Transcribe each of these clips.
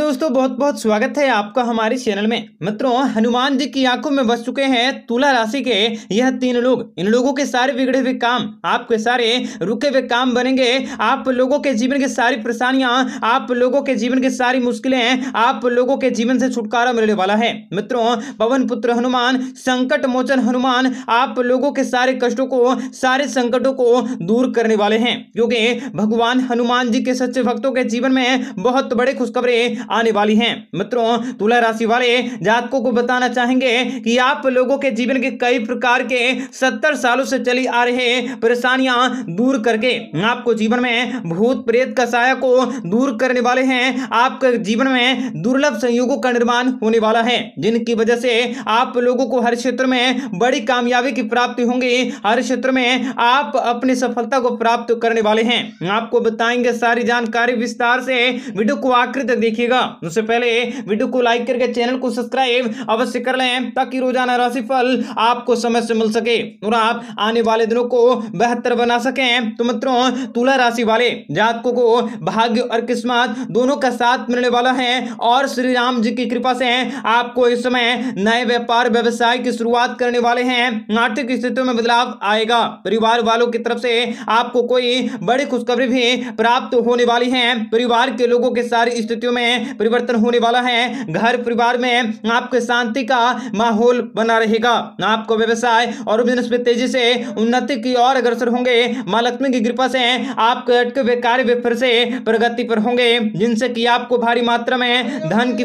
दोस्तों बहुत बहुत स्वागत है आपका हमारे चैनल में मित्रों हनुमान जी की आंखों में बस चुके हैं तुला राशि के यह तीन लोग इन लोगों के सारे बिगड़े हुए काम आपके सारे रुके हुए काम बनेंगे आप लोगों के जीवन की सारी परेशानियां आप लोगों के जीवन की सारी मुश्किलें आप लोगों के जीवन से छुटकारा मिलने वाला है मित्रों पवन पुत्र हनुमान संकट मोचन हनुमान आप लोगों के सारे कष्टों को सारे संकटों को दूर करने वाले हैं क्योंकि भगवान हनुमान जी के सच्चे भक्तों के जीवन में बहुत बड़े खुशखबरी आने वाली है मित्रों तुला राशि वाले जातकों को बताना चाहेंगे कि आप लोगों के जीवन के कई प्रकार के सत्तर सालों से चली आ रहे परेशानियां दूर करके आपको जीवन में भूत प्रेत का साया को दूर करने वाले हैं आपके जीवन में दुर्लभ संयोगों का निर्माण होने वाला है जिनकी वजह से आप लोगों को हर क्षेत्र में बड़ी कामयाबी की प्राप्ति होंगी हर क्षेत्र में आप अपनी सफलता को प्राप्त करने वाले हैं आपको बताएंगे सारी जानकारी विस्तार से वीडियो को आखिर तक देखिएगा करना उससे पहले वीडियो को लाइक करके चैनल को सब्सक्राइब अवश्य कर लें ताकि रोजाना राशिफल आपको समय से मिल सके और आप आने वाले दिनों को बेहतर बना सके तो मित्रों तुला राशि वाले जातकों को भाग्य और किस्मत दोनों का साथ मिलने वाला है और श्री राम जी की कृपा से आपको इस समय नए व्यापार व्यवसाय की शुरुआत करने वाले हैं आर्थिक स्थितियों में बदलाव आएगा परिवार वालों की तरफ से आपको कोई बड़ी खुशखबरी भी प्राप्त होने वाली है परिवार के लोगों के सारी स्थितियों में परिवर्तन होने वाला है घर परिवार में आपके शांति का माहौल बना रहेगा आपको व्यवसाय और बिजनेस में तेजी से उन्नति की ओर अग्रसर होंगे माँ लक्ष्मी की कृपा से आपके अटके हुए कार्य फिर से प्रगति पर होंगे जिनसे कि आपको भारी मात्रा में धन की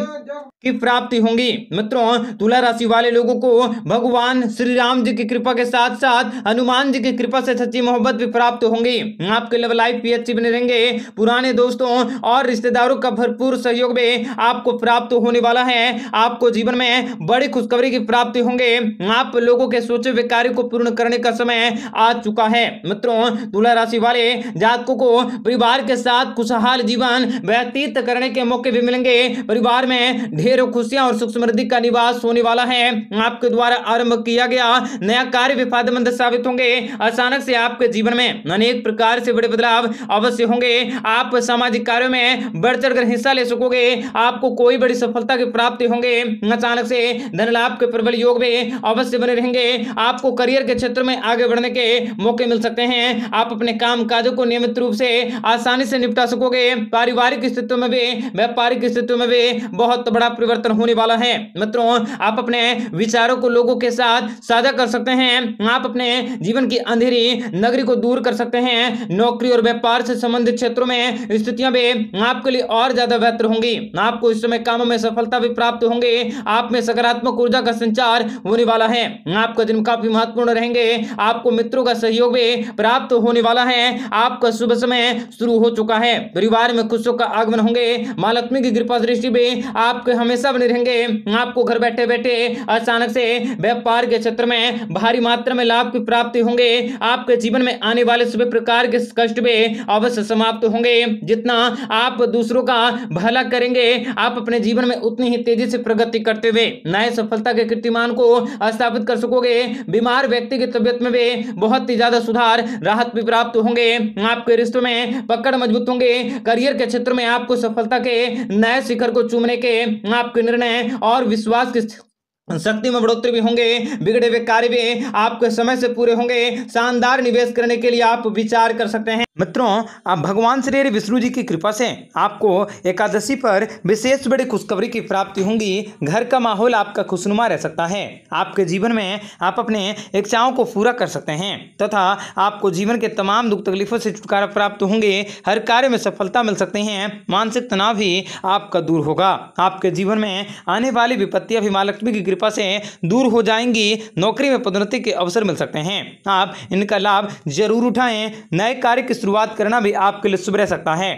की प्राप्ति होंगी मित्रों तुला राशि वाले लोगों को भगवान श्री राम जी की कृपा के साथ साथ हनुमान जी की कृपा से सच्ची मोहब्बत भी प्राप्त होंगी आपके लव लाइफ भी अच्छी बने रहेंगे पुराने दोस्तों और रिश्तेदारों का भरपूर सहयोग भी आपको प्राप्त होने वाला है आपको जीवन में बड़ी खुशखबरी की प्राप्ति होंगे आप लोगों के सोचे हुए कार्य को पूर्ण करने का समय आ चुका है मित्रों तुला राशि वाले जातकों को परिवार के साथ खुशहाल जीवन व्यतीत करने के मौके भी मिलेंगे परिवार में ढेर ढेर खुशियां और सुख समृद्धि का निवास होने वाला है आपके द्वारा आरंभ किया गया नया कार्य भी फायदेमंद साबित होंगे अचानक से आपके जीवन में अनेक प्रकार से बड़े बदलाव अवश्य होंगे आप सामाजिक कार्यों में बढ़ चढ़ कर हिस्सा ले सकोगे आपको कोई बड़ी सफलता की प्राप्ति होंगे अचानक से धन लाभ के प्रबल योग में अवश्य बने रहेंगे आपको करियर के क्षेत्र में आगे बढ़ने के मौके मिल सकते हैं आप अपने काम काजों को नियमित रूप से आसानी से निपटा सकोगे पारिवारिक स्थितियों में भी व्यापारिक स्थितियों में भी बहुत बड़ा परिवर्तन होने वाला है मित्रों आप अपने विचारों को लोगों के साथ साझा कर सकते हैं आप अपने जीवन की अंधेरी नगरी को दूर कर सकते हैं नौकरी और व्यापार से संबंधित क्षेत्रों में स्थितियां भी आपके लिए और ज्यादा बेहतर होंगी आपको इस समय कामों में सफलता भी प्राप्त होंगे आप में सकारात्मक ऊर्जा का संचार होने वाला है आपका दिन काफी महत्वपूर्ण रहेंगे आपको मित्रों का सहयोग भी प्राप्त होने वाला है आपका शुभ समय शुरू हो चुका है परिवार में खुशियों का आगमन होंगे माँ की कृपा दृष्टि भी आपके हम हमेशा बने रहेंगे आपको घर बैठे बैठे अचानक से व्यापार के क्षेत्र में भारी मात्रा में लाभ की प्राप्ति होंगे आपके जीवन में आने वाले सभी प्रकार के कष्ट भी अवश्य समाप्त होंगे जितना आप दूसरों का भला करेंगे आप अपने जीवन में उतनी ही तेजी से प्रगति करते हुए नए सफलता के कीर्तिमान को स्थापित कर सकोगे बीमार व्यक्ति की तबियत में भी बहुत ही ज्यादा सुधार राहत भी प्राप्त होंगे आपके रिश्तों में पकड़ मजबूत होंगे करियर के क्षेत्र में आपको सफलता के नए शिखर को चूमने के आपके निर्णय है और विश्वास की शक्ति में बढ़ोतरी भी होंगे बिगड़े हुए कार्य भी आपके समय से पूरे होंगे शानदार निवेश करने के लिए आप विचार कर सकते हैं मित्रों आप भगवान श्री हरि विष्णु जी की कृपा से आपको एकादशी पर विशेष बड़ी खुशखबरी की प्राप्ति होगी घर का माहौल आपका खुशनुमा रह सकता है आपके जीवन में आप अपने इच्छाओं को पूरा कर सकते हैं तथा आपको जीवन के तमाम दुख तकलीफों से छुटकारा प्राप्त होंगे हर कार्य में सफलता मिल सकते हैं मानसिक तनाव भी आपका दूर होगा आपके जीवन में आने वाली विपत्तियां भी महालक्ष्मी की कृपा से दूर हो जाएंगी नौकरी में पदोन्नति के अवसर मिल सकते हैं आप इनका लाभ जरूर उठाएं नए कार्य की शुरुआत करना भी आपके लिए शुभ रह सकता है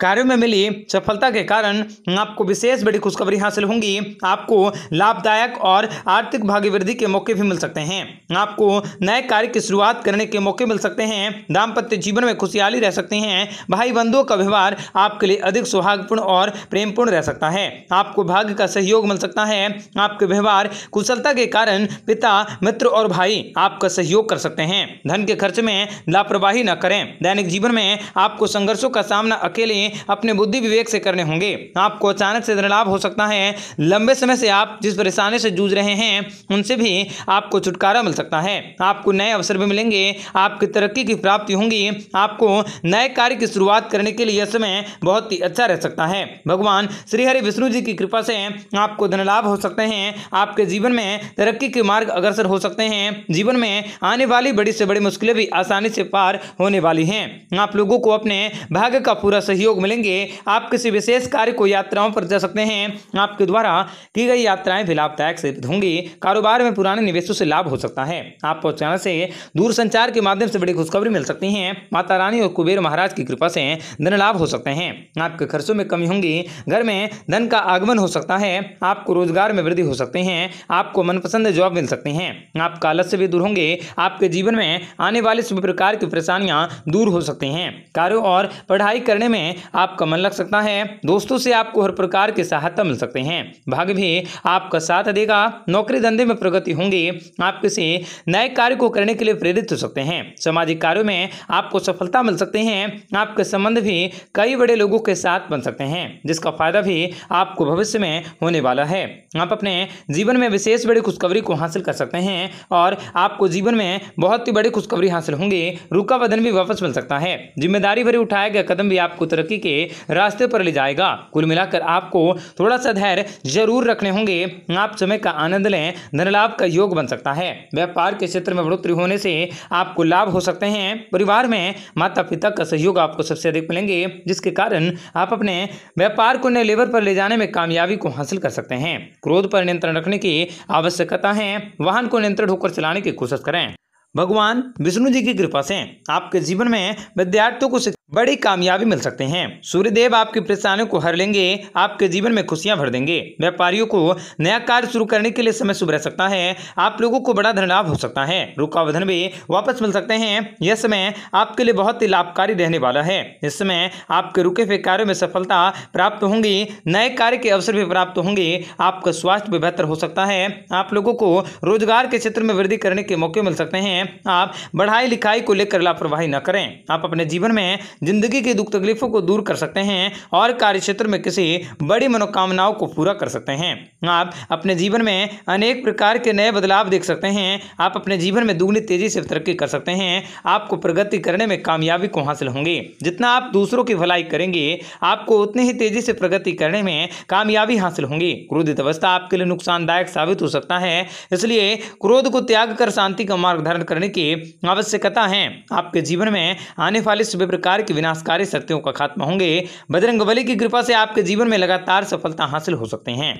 कार्यों में मिली सफलता के कारण आपको विशेष बड़ी खुशखबरी हासिल होंगी आपको लाभदायक और आर्थिक भाग्य वृद्धि के मौके भी मिल सकते हैं आपको नए कार्य की शुरुआत करने के मौके मिल सकते हैं दाम्पत्य जीवन में खुशहाली रह सकते हैं भाई बंधुओं का व्यवहार आपके लिए अधिक सौहाग्यपूर्ण और प्रेमपूर्ण रह सकता है आपको भाग्य का सहयोग मिल सकता है आपके व्यवहार कुशलता के कारण पिता मित्र और भाई आपका सहयोग कर सकते हैं धन के खर्च में लापरवाही न करें दैनिक जीवन में आपको संघर्षों का सामना अकेले अपने बुद्धि विवेक से करने होंगे आपको अचानक से धनलाभ हो सकता है लंबे समय से आप जिस परेशानी से जूझ रहे हैं उनसे भी आपको छुटकारा मिल सकता है आपको नए अवसर भी मिलेंगे आपकी तरक्की की प्राप्ति होंगी आपको नए कार्य की शुरुआत करने के लिए समय बहुत ही अच्छा रह सकता है भगवान श्री हरि विष्णु जी की कृपा से आपको धनलाभ हो सकते हैं आपके जीवन में तरक्की के मार्ग अग्रसर हो सकते हैं जीवन में आने वाली बड़ी से बड़ी मुश्किलें भी आसानी से पार होने वाली हैं आप लोगों को अपने भाग्य का पूरा सहयोग लोग मिलेंगे आप किसी विशेष कार्य को यात्राओं पर जा सकते हैं आपके द्वारा की गई यात्राएं भी लाभदायक सिद्ध होंगी कारोबार में पुराने निवेशों से लाभ हो सकता है आपको अचानक से दूर संचार के माध्यम से बड़ी खुशखबरी मिल सकती है माता रानी और कुबेर महाराज की कृपा से धन लाभ हो सकते हैं आपके खर्चों में कमी होंगी घर में धन का आगमन हो सकता है आपको रोजगार में वृद्धि हो सकती है आपको मनपसंद जॉब मिल सकती है आपका आलस्य भी दूर होंगे आपके जीवन में आने वाले सभी प्रकार की परेशानियां दूर हो सकती हैं कार्यों और पढ़ाई करने में आपका मन लग सकता है दोस्तों से आपको हर प्रकार की सहायता मिल सकते हैं भाग्य भी आपका साथ देगा नौकरी धंधे में प्रगति होंगी आप किसी नए कार्य को करने के लिए प्रेरित हो सकते हैं सामाजिक कार्यो में आपको सफलता मिल सकते हैं आपके संबंध भी कई बड़े लोगों के साथ बन सकते हैं जिसका फायदा भी आपको भविष्य में होने वाला है आप अपने जीवन में विशेष बड़ी खुशखबरी को हासिल कर सकते हैं और आपको जीवन में बहुत ही बड़ी खुशखबरी हासिल होंगी रुका वदन भी वापस मिल सकता है जिम्मेदारी भरे उठाए गए कदम भी आपको तरक्की उन्नति के रास्ते पर ले जाएगा कुल मिलाकर आपको थोड़ा सा धैर्य जरूर रखने होंगे आप समय का आनंद लें धनलाभ का योग बन सकता है व्यापार के क्षेत्र में बढ़ोतरी होने से आपको लाभ हो सकते हैं परिवार में माता पिता का सहयोग आपको सबसे अधिक मिलेंगे जिसके कारण आप अपने व्यापार को नए लेवल पर ले जाने में कामयाबी को हासिल कर सकते हैं क्रोध पर नियंत्रण रखने की आवश्यकता है वाहन को नियंत्रण होकर चलाने की कोशिश करें भगवान विष्णु जी की कृपा से आपके जीवन में विद्यार्थियों को बड़ी कामयाबी मिल सकते हैं सूर्यदेव आपकी परेशानियों को हर लेंगे आपके जीवन में खुशियां भर देंगे व्यापारियों को नया कार्य शुरू करने के लिए समय शुभ रह सकता है आप लोगों को बड़ा धन लाभ हो सकता है रुकावधन भी वापस मिल सकते हैं यह समय आपके लिए बहुत ही लाभकारी रहने वाला है इस समय आपके रुके हुए कार्यो में सफलता प्राप्त होंगी नए कार्य के अवसर भी प्राप्त होंगे आपका स्वास्थ्य भी बेहतर हो सकता है आप लोगों को रोजगार के क्षेत्र में वृद्धि करने के मौके मिल सकते हैं आप बढ़ाई लिखाई को लेकर लापरवाही न करें आप अपने जीवन में जिंदगी की दुख तकलीफों को दूर कर सकते हैं और कार्य क्षेत्र में किसी बड़ी मनोकामनाओं को पूरा कर सकते हैं आप अपने जीवन में अनेक प्रकार के नए बदलाव देख सकते हैं आप अपने जीवन में दुगनी तेजी से तरक्की कर सकते हैं आपको प्रगति करने में कामयाबी को हासिल होंगे जितना आप दूसरों की भलाई करेंगे आपको उतनी ही तेजी से प्रगति करने में कामयाबी हासिल होंगी क्रोधित अवस्था आपके लिए नुकसानदायक साबित हो सकता है इसलिए क्रोध को त्याग कर शांति का मार्ग धारण करने की आवश्यकता है आपके जीवन में आने वाले सभी प्रकार के विनाशकारी शक्तियों का खात्मा होंगे बजरंग की कृपा से आपके जीवन में लगातार सफलता हासिल हो सकते हैं